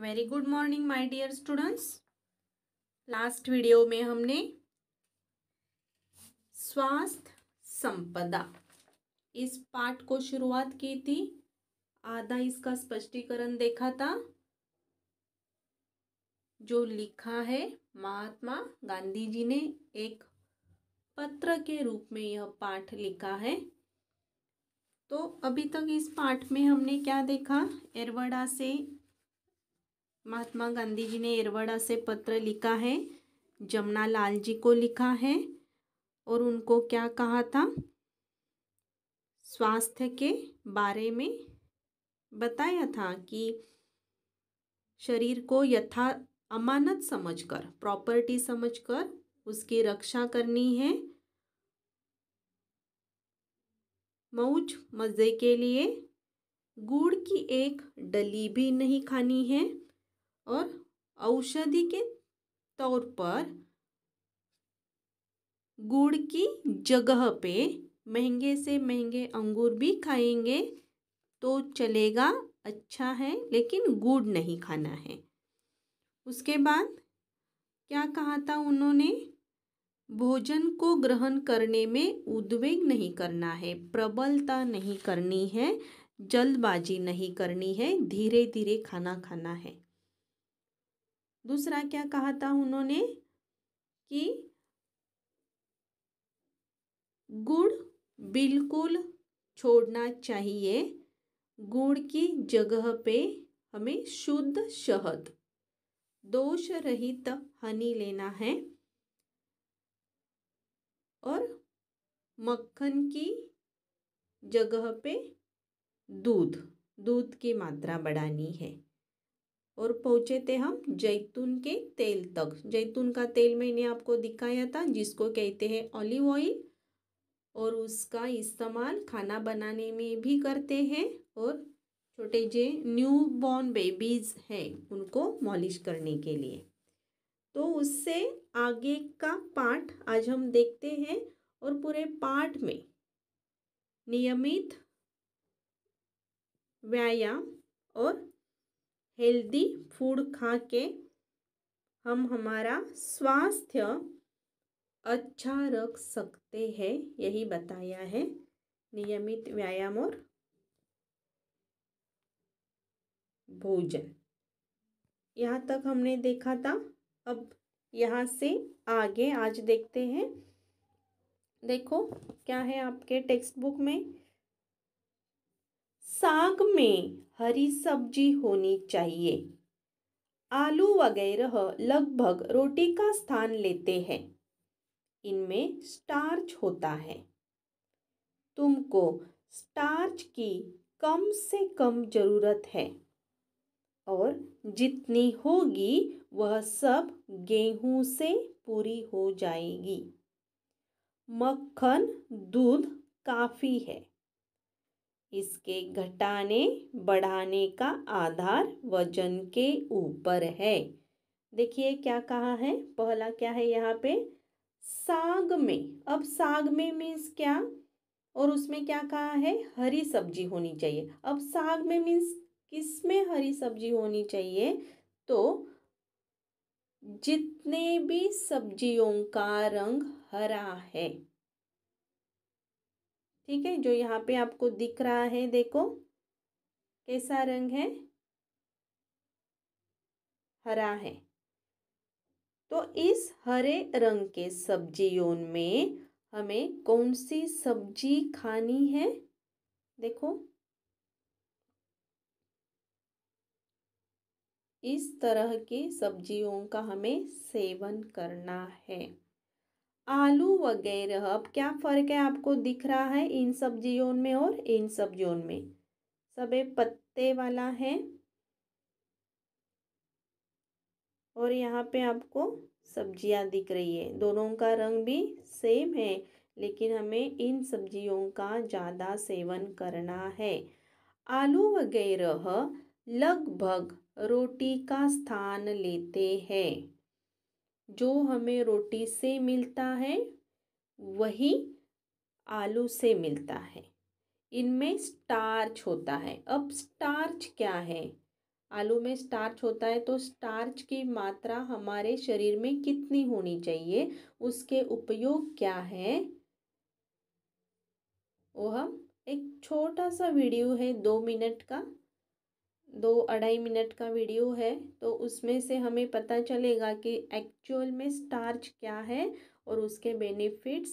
Very good morning my dear students last video में हमने स्वास्थ्य संपदा इस पाठ को शुरुआत की थी आधा इसका स्पष्टीकरण देखा था जो लिखा है महात्मा गांधी जी ने एक पत्र के रूप में यह पाठ लिखा है तो अभी तक इस पाठ में हमने क्या देखा एरवड़ा से महात्मा गांधी जी ने एरवड़ा से पत्र लिखा है जमुना लाल जी को लिखा है और उनको क्या कहा था स्वास्थ्य के बारे में बताया था कि शरीर को यथा अमानत समझकर प्रॉपर्टी समझकर उसकी रक्षा करनी है मौज मज़े के लिए गुड़ की एक डली भी नहीं खानी है और औषधि के तौर पर गुड़ की जगह पे महंगे से महंगे अंगूर भी खाएंगे तो चलेगा अच्छा है लेकिन गुड़ नहीं खाना है उसके बाद क्या कहा था उन्होंने भोजन को ग्रहण करने में उद्वेग नहीं करना है प्रबलता नहीं करनी है जल्दबाजी नहीं करनी है धीरे धीरे खाना खाना है दूसरा क्या कहा था उन्होंने कि गुड़ बिल्कुल छोड़ना चाहिए गुड़ की जगह पे हमें शुद्ध शहद दोष रहित हनी लेना है और मक्खन की जगह पे दूध दूध की मात्रा बढ़ानी है और पहुँचे थे हम जैतून के तेल तक जैतून का तेल मैंने आपको दिखाया था जिसको कहते हैं ऑलिव ऑयल और उसका इस्तेमाल खाना बनाने में भी करते हैं और छोटे जे न्यू बॉर्न बेबीज़ हैं उनको मॉलिश करने के लिए तो उससे आगे का पार्ट आज हम देखते हैं और पूरे पार्ट में नियमित व्यायाम और हेल्दी फूड खा के हम हमारा स्वास्थ्य अच्छा रख सकते हैं यही बताया है नियमित व्यायाम और भोजन यहाँ तक हमने देखा था अब यहाँ से आगे आज देखते हैं देखो क्या है आपके टेक्स्ट बुक में साग में हरी सब्जी होनी चाहिए आलू वगैरह लगभग रोटी का स्थान लेते हैं इनमें स्टार्च होता है तुमको स्टार्च की कम से कम ज़रूरत है और जितनी होगी वह सब गेहूं से पूरी हो जाएगी मक्खन दूध काफ़ी है इसके घटाने बढ़ाने का आधार वजन के ऊपर है देखिए क्या कहा है पहला क्या है यहाँ पे साग में अब साग में मीन्स क्या और उसमें क्या कहा है हरी सब्जी होनी चाहिए अब साग में मीन्स किस में हरी सब्जी होनी चाहिए तो जितने भी सब्जियों का रंग हरा है ठीक है जो यहाँ पे आपको दिख रहा है देखो कैसा रंग है हरा है तो इस हरे रंग के सब्जियों में हमें कौन सी सब्जी खानी है देखो इस तरह की सब्जियों का हमें सेवन करना है आलू वगैरह अब क्या फ़र्क है आपको दिख रहा है इन सब्जियों में और इन सब्जियों में सबे पत्ते वाला है और यहाँ पे आपको सब्जियाँ दिख रही है दोनों का रंग भी सेम है लेकिन हमें इन सब्जियों का ज़्यादा सेवन करना है आलू वगैरह लगभग रोटी का स्थान लेते हैं जो हमें रोटी से मिलता है वही आलू से मिलता है इनमें स्टार्च होता है अब स्टार्च क्या है आलू में स्टार्च होता है तो स्टार्च की मात्रा हमारे शरीर में कितनी होनी चाहिए उसके उपयोग क्या है वो हम एक छोटा सा वीडियो है दो मिनट का दो अढ़ाई मिनट का वीडियो है तो उसमें से हमें पता चलेगा कि एक्चुअल में स्टार्च क्या है और उसके बेनिफिट्स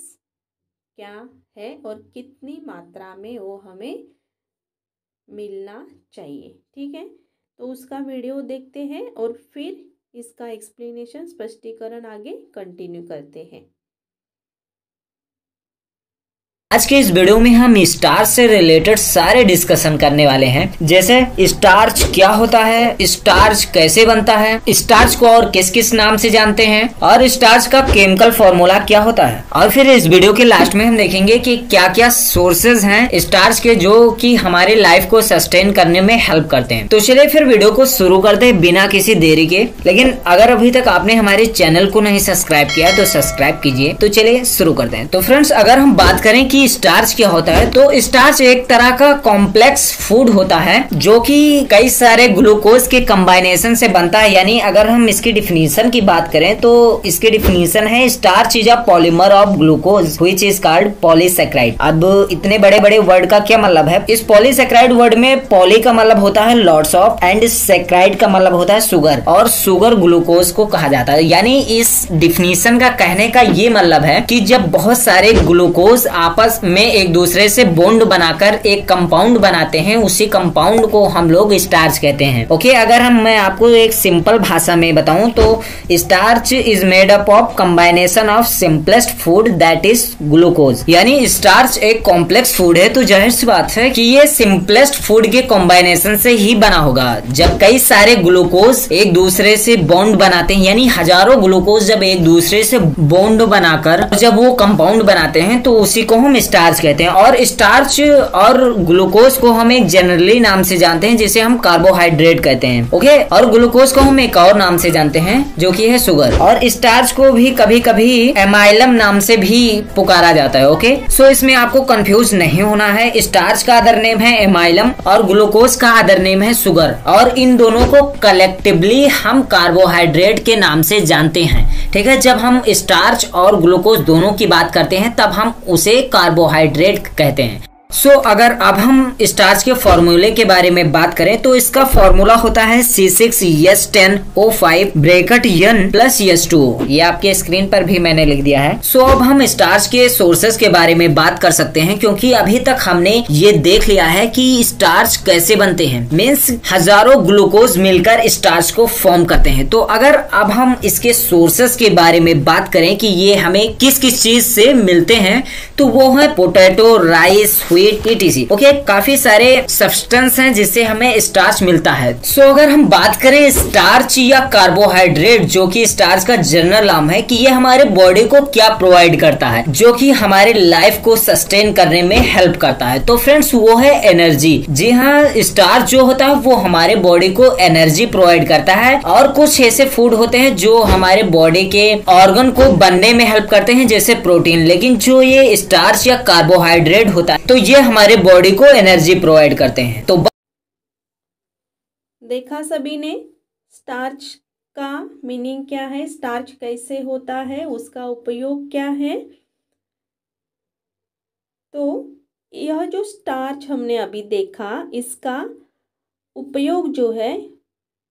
क्या है और कितनी मात्रा में वो हमें मिलना चाहिए ठीक है तो उसका वीडियो देखते हैं और फिर इसका एक्सप्लेनेशन स्पष्टीकरण आगे कंटिन्यू करते हैं आज के इस वीडियो में हम स्टार्च से रिलेटेड सारे डिस्कशन करने वाले हैं जैसे स्टार्च क्या होता है स्टार्च कैसे बनता है स्टार्च को और किस किस नाम से जानते हैं और स्टार्च का केमिकल फॉर्मूला क्या होता है और फिर इस वीडियो के लास्ट में हम देखेंगे कि क्या क्या सोर्सेज हैं स्टार्च के जो की हमारे लाइफ को सस्टेन करने में हेल्प करते हैं तो चलिए फिर वीडियो को शुरू करते हैं बिना किसी देरी के लेकिन अगर अभी तक आपने हमारे चैनल को नहीं सब्सक्राइब किया तो सब्सक्राइब कीजिए तो चलिए शुरू करते हैं तो फ्रेंड्स अगर हम बात करें की कि स्टार्च क्या होता है तो स्टार्च एक तरह का कॉम्प्लेक्स फूड होता है जो कि कई सारे ग्लूकोज के कंबाइनेशन से बनता है यानी अगर हम इसकी डिफिनीशन की बात करें तो इसकी डिफिनीशन है starch is a polymer of glucose which is called polysaccharide अब इतने बड़े बड़े वर्ड का क्या मतलब है इस पॉलीसेक्राइड वर्ड में पॉली का मतलब होता है लॉर्ड्स ऑफ एंड सेक्राइड का मतलब होता है सुगर और सुगर ग्लूकोज को कहा जाता है यानी इस डिफिनीशन का कहने का ये मतलब है कि जब बहुत सारे ग्लूकोज आपस आपस में एक दूसरे से बॉन्ड बनाकर एक कंपाउंड बनाते हैं उसी कंपाउंड को हम लोग स्टार्च कहते हैं ओके अगर हम मैं आपको एक सिंपल भाषा में बताऊं तो starch is made up of combination of simplest food that is glucose यानी स्टार्च एक कॉम्प्लेक्स फूड है तो जाहिर सी बात है कि ये सिंपलेस्ट फूड के कॉम्बाइनेशन से ही बना होगा जब कई सारे ग्लूकोज एक दूसरे से बॉन्ड बनाते हैं यानी हजारों ग्लूकोज जब एक दूसरे से बॉन्ड बनाकर जब वो कंपाउंड बनाते हैं तो उसी को हम स्टार्च कहते हैं और स्टार्च और ग्लूकोज को हम एक जनरली नाम से जानते हैं जिसे हम कार्बोहाइड्रेट कहते हैं ओके और ग्लूकोज को हम एक और नाम से जानते हैं जो की है सुगर और स्टार्च को भी कभी कभी एमाइलम नाम से भी पुकारा जाता है ओके सो इसमें आपको कंफ्यूज नहीं होना है स्टार्च का अदर नेम है एमाइलम और ग्लूकोज का अदर नेम है सुगर और इन दोनों को कलेक्टिवली हम कार्बोहाइड्रेट के नाम से जानते हैं ठीक है जब हम स्टार्च और ग्लूकोज दोनों की बात करते हैं तब हम उसे कार्बो कार्बोहाइड्रेट कहते हैं सो so, अगर अब हम स्टार्च के फॉर्मूले के बारे में बात करें तो इसका फॉर्मूला होता है C six H ten O five bracket n plus H two ये आपके स्क्रीन पर भी मैंने लिख दिया है सो so, अब हम स्टार्च के सोर्सेस के बारे में बात कर सकते हैं क्योंकि अभी तक हमने ये देख लिया है कि स्टार्च कैसे बनते हैं मीन्स हजारों ग्लूकोज मिलकर स्टार्च को फॉर्म करते हैं तो अगर अब हम इसके सोर्सेस के बारे में बात करें कि ये हमें किस किस चीज से मिलते हैं तो वो है potato rice sweet etc okay काफी सारे सब्सटेंस हैं जिससे हमें स्टार्च मिलता है सो so, अगर हम बात करें स्टार्च या कार्बोहाइड्रेट जो कि स्टार्च का जनरल नाम है कि ये हमारे बॉडी को क्या प्रोवाइड करता है जो कि हमारे लाइफ को सस्टेन करने में हेल्प करता है तो फ्रेंड्स वो है एनर्जी जी हाँ स्टार्च जो होता है वो हमारे बॉडी को एनर्जी प्रोवाइड करता है और कुछ ऐसे फूड होते हैं जो हमारे बॉडी के ऑर्गन को बनने में हेल्प करते हैं जैसे प्रोटीन लेकिन जो ये स्टार्च या कार्बोहाइड्रेट होता है तो ये हमारे बॉडी को एनर्जी प्रोवाइड करते हैं तो देखा सभी ने स्टार्च का मीनिंग क्या है स्टार्च कैसे होता है उसका उपयोग क्या है तो यह जो स्टार्च हमने अभी देखा इसका उपयोग जो है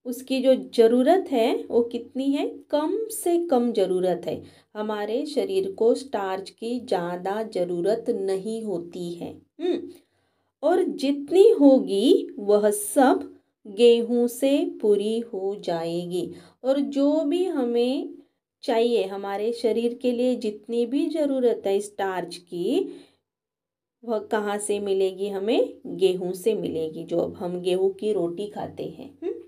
उसकी जो ज़रूरत है वो कितनी है कम से कम ज़रूरत है हमारे शरीर को स्टार्च की ज़्यादा ज़रूरत नहीं होती है हम्म। और जितनी होगी वह सब गेहूं से पूरी हो जाएगी और जो भी हमें चाहिए हमारे शरीर के लिए जितनी भी ज़रूरत है स्टार्च की वह कहाँ से मिलेगी हमें गेहूं से मिलेगी जो अब हम गेहूं की रोटी खाते हैं हुँ? हम्म।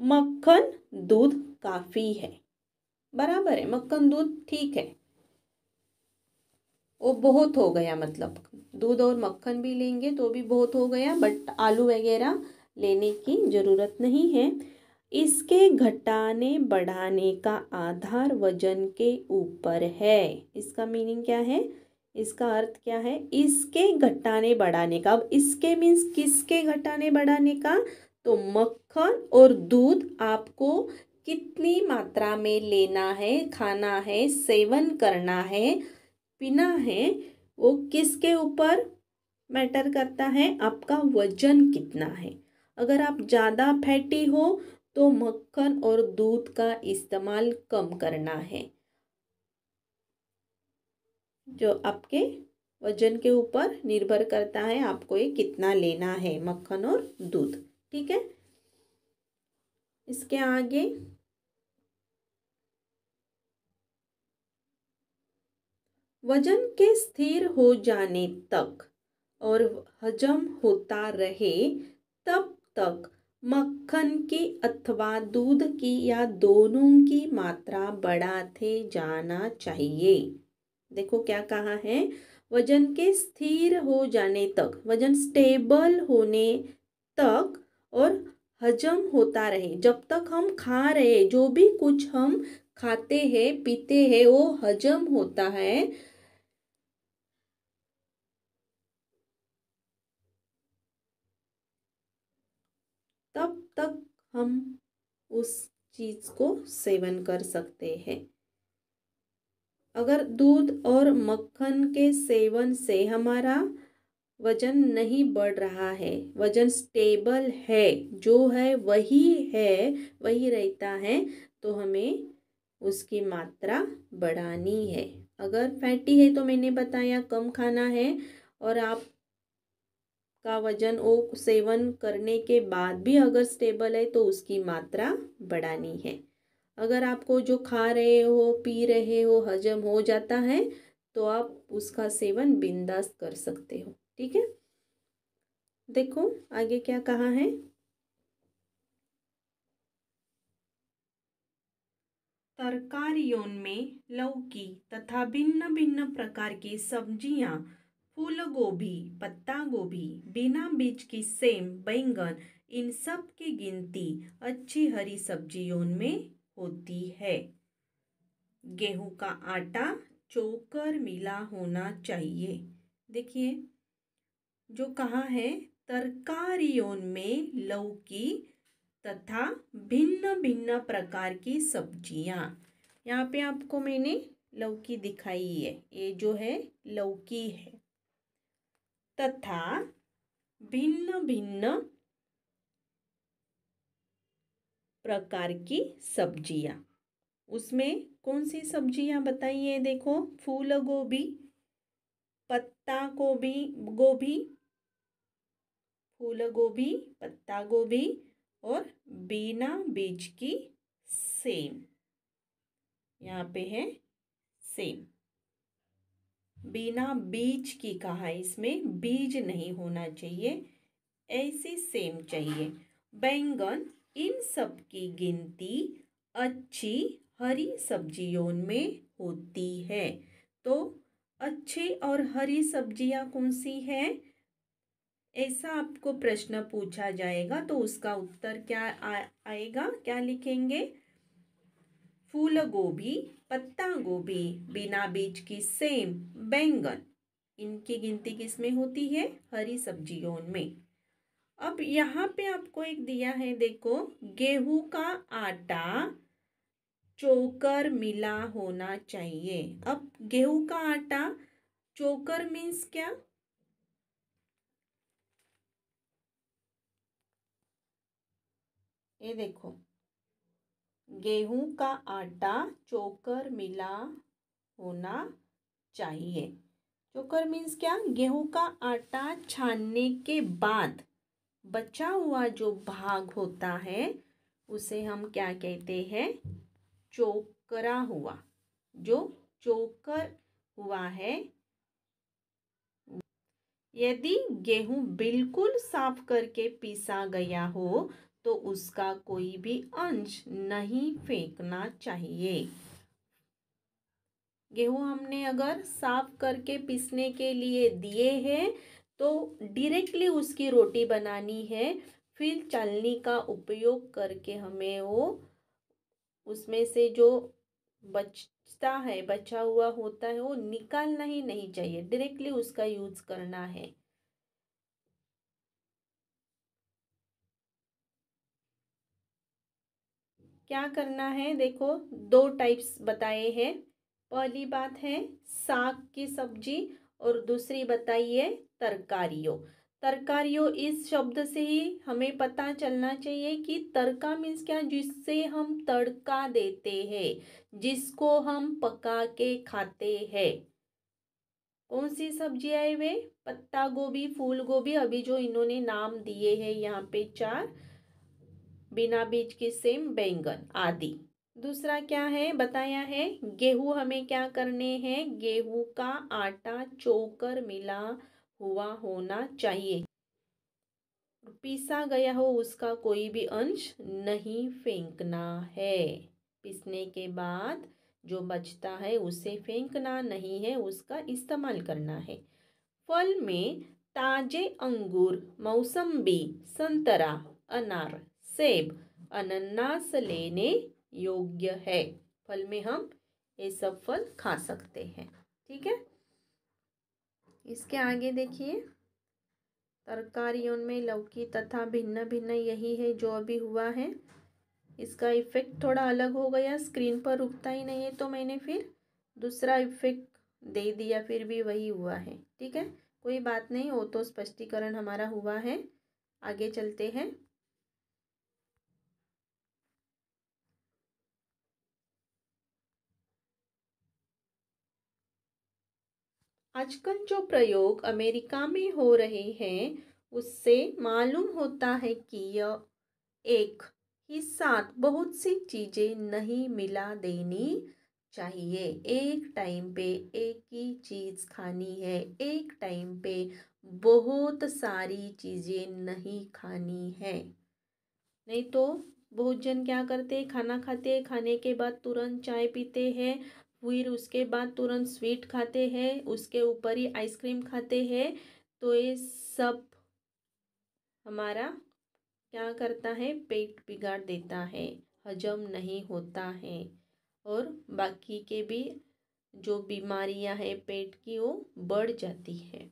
मक्खन दूध काफ़ी है बराबर है मक्खन दूध ठीक है वो बहुत हो गया मतलब दूध और मक्खन भी लेंगे तो भी बहुत हो गया बट आलू वगैरह लेने की ज़रूरत नहीं है इसके घटाने बढ़ाने का आधार वजन के ऊपर है इसका मीनिंग क्या है इसका अर्थ क्या है इसके घटाने बढ़ाने का अब इसके मीन्स किसके घटाने बढ़ाने का तो मक्खन और दूध आपको कितनी मात्रा में लेना है खाना है सेवन करना है पीना है वो किसके ऊपर मैटर करता है आपका वजन कितना है अगर आप ज़्यादा फैटी हो तो मक्खन और दूध का इस्तेमाल कम करना है जो आपके वजन के ऊपर निर्भर करता है आपको ये कितना लेना है मक्खन और दूध ठीक है इसके आगे वजन के स्थिर हो जाने तक और हजम होता रहे तब तक मक्खन की अथवा दूध की या दोनों की मात्रा बढ़ाते जाना चाहिए देखो क्या कहा है वजन के स्थिर हो जाने तक वजन स्टेबल होने तक और हजम होता रहे जब तक हम खा रहे जो भी कुछ हम खाते हैं पीते हैं वो हजम होता है तब तक हम उस चीज़ को सेवन कर सकते हैं अगर दूध और मक्खन के सेवन से हमारा वजन नहीं बढ़ रहा है वजन स्टेबल है जो है वही है वही रहता है तो हमें उसकी मात्रा बढ़ानी है अगर फैटी है तो मैंने बताया कम खाना है और आप का वजन ओ सेवन करने के बाद भी अगर स्टेबल है तो उसकी मात्रा बढ़ानी है अगर आपको जो खा रहे हो पी रहे हो हजम हो जाता है तो आप उसका सेवन बिंदास कर सकते हो ठीक है देखो आगे क्या कहा है तरकारियों में लौकी तथा भिन्न भिन्न प्रकार की सब्जियां फूल गोभी पत्ता गोभी बिना बीज की सेम बैंगन इन सब की गिनती अच्छी हरी सब्जियों में होती है गेहूं का आटा चोकर मिला होना चाहिए देखिए जो कहाँ है तरकारियों में लौकी तथा भिन्न भिन्न प्रकार की सब्जियाँ यहाँ पे आपको मैंने लौकी दिखाई है ये जो है लौकी है तथा भिन्न भिन्न प्रकार की सब्जियाँ उसमें कौन सी सब्जियाँ बताइए देखो फूल गोभी पत्ता गोभी गोभी फूल गोभी पत्ता गोभी और बीना बीज की सेम यहाँ पे है सेम बिना बीज की कहा है इसमें बीज नहीं होना चाहिए ऐसी सेम चाहिए बैंगन इन सब की गिनती अच्छी हरी सब्जियों में होती है तो अच्छी और हरी सब्जियां कौन सी हैं ऐसा आपको प्रश्न पूछा जाएगा तो उसका उत्तर क्या आ, आएगा क्या लिखेंगे फूल गोभी पत्ता गोभी बिना बीज की सेम बैंगन इनकी गिनती किस में होती है हरी सब्जियों में अब यहाँ पे आपको एक दिया है देखो गेहूं का आटा चोकर मिला होना चाहिए अब गेहूं का आटा चोकर मीन्स क्या ये देखो गेहूं का आटा चोकर मिला होना चाहिए चोकर मीन्स क्या गेहूं का आटा छानने के बाद बचा हुआ जो भाग होता है उसे हम क्या कहते हैं चोकरा हुआ जो चोकर हुआ है यदि गेहूं बिल्कुल साफ करके पीसा गया हो तो उसका कोई भी अंश नहीं फेंकना चाहिए गेहूँ हमने अगर साफ करके पीसने के लिए दिए हैं तो डायरेक्टली उसकी रोटी बनानी है फिर चलनी का उपयोग करके हमें वो उसमें से जो बचता है बचा हुआ होता है वो निकालना ही नहीं चाहिए डायरेक्टली उसका यूज़ करना है क्या करना है देखो दो टाइप्स बताए हैं पहली बात है साग की सब्जी और दूसरी बताई है तरकारियों तरकारियों इस शब्द से ही हमें पता चलना चाहिए कि तड़का मीन्स क्या जिससे हम तड़का देते हैं जिसको हम पका के खाते हैं कौन सी सब्जी आए हुए पत्ता गोभी फूल गोभी अभी जो इन्होंने नाम दिए हैं यहाँ पे चार बिना बीज के सेम बैंगन आदि दूसरा क्या है बताया है गेहूँ हमें क्या करने हैं गेहूँ का आटा चोकर मिला हुआ होना चाहिए पीसा गया हो उसका कोई भी अंश नहीं फेंकना है पीसने के बाद जो बचता है उसे फेंकना नहीं है उसका इस्तेमाल करना है फल में ताजे अंगूर मौसम्बी संतरा अनार सेब अनन्नास लेने योग्य है फल में हम ये सब फल खा सकते हैं ठीक है इसके आगे देखिए तरकारियों में लौकी तथा भिन्न भिन्न यही है जो अभी हुआ है इसका इफ़ेक्ट थोड़ा अलग हो गया स्क्रीन पर रुकता ही नहीं है तो मैंने फिर दूसरा इफ़ेक्ट दे दिया फिर भी वही हुआ है ठीक है कोई बात नहीं हो तो स्पष्टीकरण हमारा हुआ है आगे चलते हैं आजकल जो प्रयोग अमेरिका में हो रहे हैं उससे मालूम होता है कि यह एक ही साथ बहुत सी चीज़ें नहीं मिला देनी चाहिए एक टाइम पे एक ही चीज़ खानी है एक टाइम पे बहुत सारी चीज़ें नहीं खानी है नहीं तो बहुत जन क्या करते खाना खाते खाने के बाद तुरंत चाय पीते हैं फिर उसके बाद तुरंत स्वीट खाते हैं उसके ऊपर ही आइसक्रीम खाते हैं तो ये सब हमारा क्या करता है पेट बिगाड़ देता है हजम नहीं होता है और बाकी के भी जो बीमारियां हैं पेट की वो बढ़ जाती है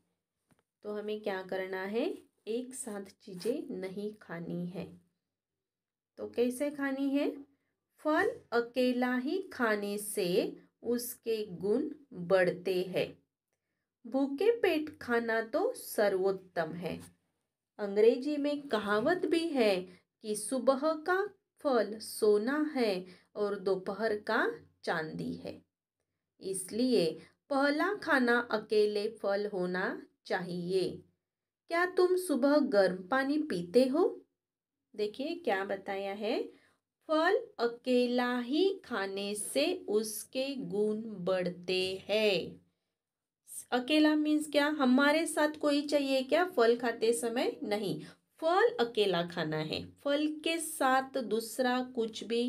तो हमें क्या करना है एक साथ चीज़ें नहीं खानी है तो कैसे खानी है फल अकेला ही खाने से उसके गुण बढ़ते हैं भूखे पेट खाना तो सर्वोत्तम है अंग्रेजी में कहावत भी है कि सुबह का फल सोना है और दोपहर का चांदी है इसलिए पहला खाना अकेले फल होना चाहिए क्या तुम सुबह गर्म पानी पीते हो देखिए क्या बताया है फल अकेला ही खाने से उसके गुण बढ़ते हैं अकेला मीन्स क्या हमारे साथ कोई चाहिए क्या फल खाते समय नहीं फल अकेला खाना है फल के साथ दूसरा कुछ भी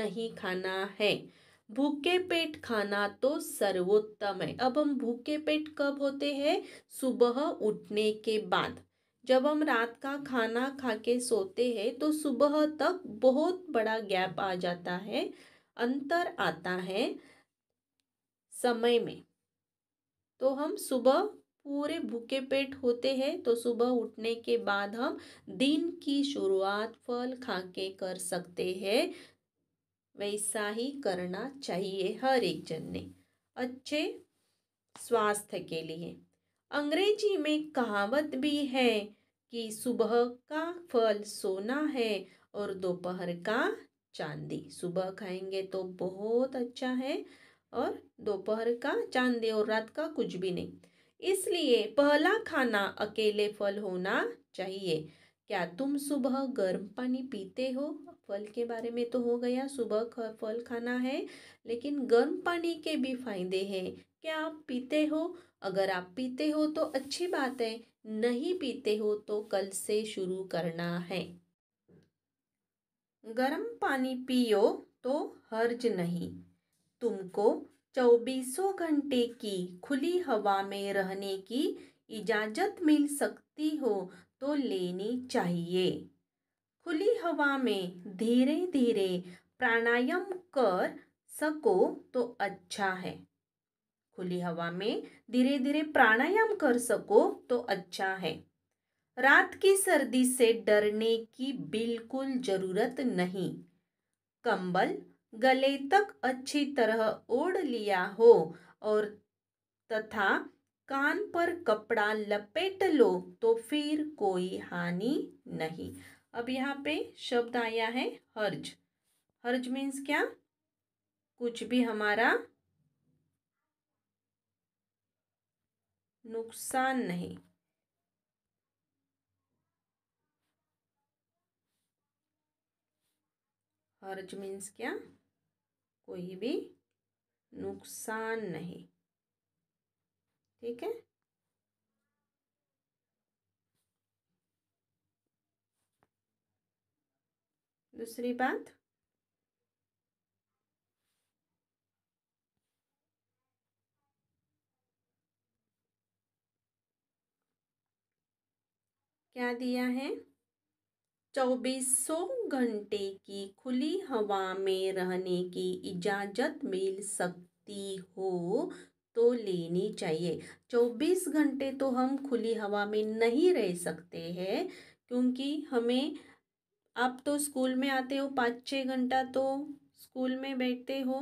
नहीं खाना है भूखे पेट खाना तो सर्वोत्तम है अब हम भूखे पेट कब होते हैं सुबह उठने के बाद जब हम रात का खाना खा के सोते हैं तो सुबह तक बहुत बड़ा गैप आ जाता है अंतर आता है समय में तो हम सुबह पूरे भूखे पेट होते हैं तो सुबह उठने के बाद हम दिन की शुरुआत फल खा के कर सकते हैं वैसा ही करना चाहिए हर एक जन ने अच्छे स्वास्थ्य के लिए अंग्रेजी में कहावत भी है कि सुबह का फल सोना है और दोपहर का चांदी सुबह खाएंगे तो बहुत अच्छा है और दोपहर का चांदी और रात का कुछ भी नहीं इसलिए पहला खाना अकेले फल होना चाहिए क्या तुम सुबह गर्म पानी पीते हो फल के बारे में तो हो गया सुबह फल खाना है लेकिन गर्म पानी के भी फायदे हैं क्या आप पीते हो अगर आप पीते हो तो अच्छी बात है नहीं पीते हो तो कल से शुरू करना है गर्म पानी पियो तो हर्ज नहीं तुमको चौबीसों घंटे की खुली हवा में रहने की इजाज़त मिल सकती हो तो लेनी चाहिए खुली हवा में धीरे धीरे प्राणायाम कर सको तो अच्छा है खुली हवा में धीरे धीरे प्राणायाम कर सको तो अच्छा है रात की सर्दी से डरने की बिल्कुल ज़रूरत नहीं कंबल गले तक अच्छी तरह ओढ़ लिया हो और तथा कान पर कपड़ा लपेट लो तो फिर कोई हानि नहीं अब यहाँ पे शब्द आया है हर्ज हर्ज मीन्स क्या कुछ भी हमारा नुकसान नहीं हर्ज मीन्स क्या कोई भी नुकसान नहीं ठीक है दूसरी बात क्या दिया है चौबीसों घंटे की खुली हवा में रहने की इजाज़त मिल सकती हो तो लेनी चाहिए चौबीस घंटे तो हम खुली हवा में नहीं रह सकते हैं क्योंकि हमें आप तो स्कूल में आते हो पाँच छः घंटा तो स्कूल में बैठते हो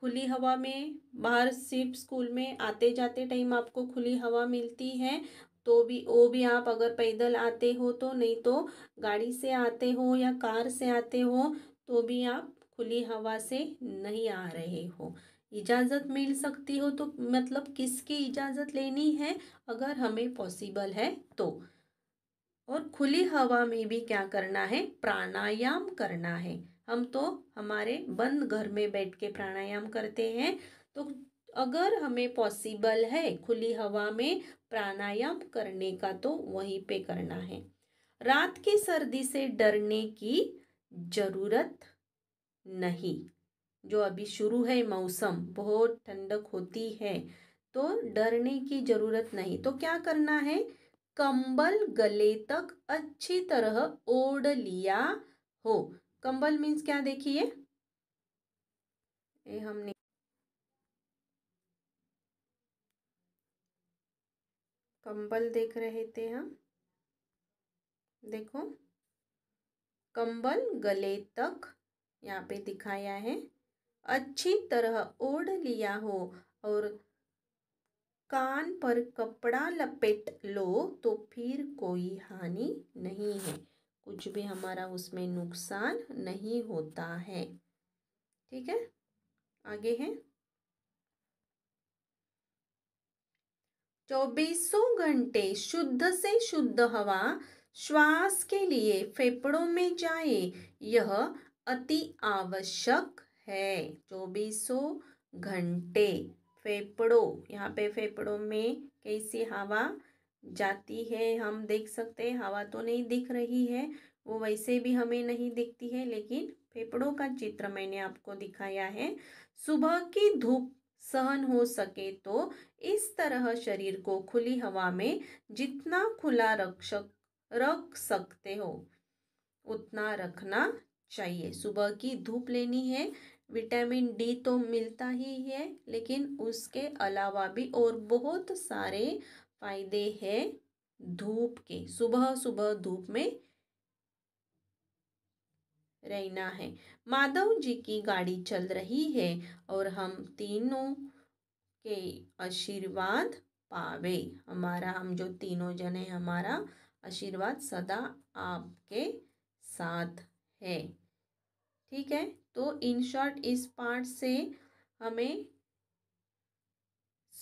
खुली हवा में बाहर सिर्फ स्कूल में आते जाते टाइम आपको खुली हवा मिलती है तो भी वो भी आप अगर पैदल आते हो तो नहीं तो गाड़ी से आते हो या कार से आते हो तो भी आप खुली हवा से नहीं आ रहे हो इजाज़त मिल सकती हो तो मतलब किसकी इजाज़त लेनी है अगर हमें पॉसिबल है तो और खुली हवा में भी क्या करना है प्राणायाम करना है हम तो हमारे बंद घर में बैठ के प्राणायाम करते हैं तो अगर हमें पॉसिबल है खुली हवा में प्राणायाम करने का तो वहीं पे करना है रात की सर्दी से डरने की ज़रूरत नहीं जो अभी शुरू है मौसम बहुत ठंडक होती है तो डरने की ज़रूरत नहीं तो क्या करना है कंबल गले तक अच्छी तरह ओढ़ लिया हो कंबल मीन्स क्या देखिए ये हमने कंबल देख रहे थे हम देखो कंबल गले तक यहाँ पे दिखाया है अच्छी तरह ओढ़ लिया हो और कान पर कपड़ा लपेट लो तो फिर कोई हानि नहीं है कुछ भी हमारा उसमें नुकसान नहीं होता है ठीक है आगे है चौबीसों घंटे शुद्ध से शुद्ध हवा श्वास के लिए फेफड़ों में जाए यह अति आवश्यक है चौबीसों घंटे फेफड़ों यहाँ पे फेफड़ों में कैसी हवा जाती है हम देख सकते हैं हवा तो नहीं दिख रही है वो वैसे भी हमें नहीं दिखती है लेकिन फेफड़ों का चित्र मैंने आपको दिखाया है सुबह की धूप सहन हो सके तो इस तरह शरीर को खुली हवा में जितना खुला रख सक रख सकते हो उतना रखना चाहिए सुबह की धूप लेनी है विटामिन डी तो मिलता ही है लेकिन उसके अलावा भी और बहुत सारे फायदे हैं धूप के सुबह सुबह धूप में रहना है माधव जी की गाड़ी चल रही है और हम तीनों के आशीर्वाद पावे हमारा हम जो तीनों जने हमारा आशीर्वाद सदा आपके साथ है ठीक है तो इन शॉर्ट इस पार्ट से हमें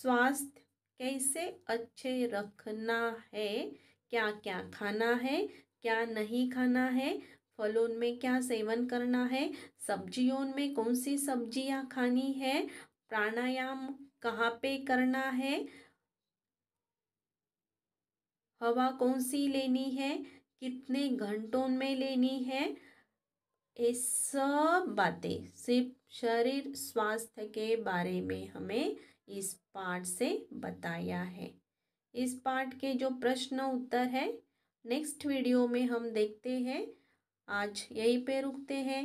स्वास्थ्य कैसे अच्छे रखना है क्या क्या खाना है क्या नहीं खाना है फलों में क्या सेवन करना है सब्जियों में कौन सी सब्जियां खानी है प्राणायाम कहाँ पे करना है हवा कौन सी लेनी है कितने घंटों में लेनी है ये सब बातें सिर्फ शरीर स्वास्थ्य के बारे में हमें इस पाठ से बताया है इस पाठ के जो प्रश्न उत्तर है नेक्स्ट वीडियो में हम देखते हैं आज यहीं पे रुकते हैं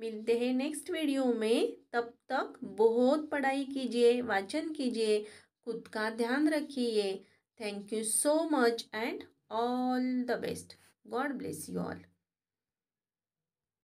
मिलते हैं नेक्स्ट वीडियो में तब तक बहुत पढ़ाई कीजिए वाचन कीजिए खुद का ध्यान रखिए thank you so much and all the best God bless you all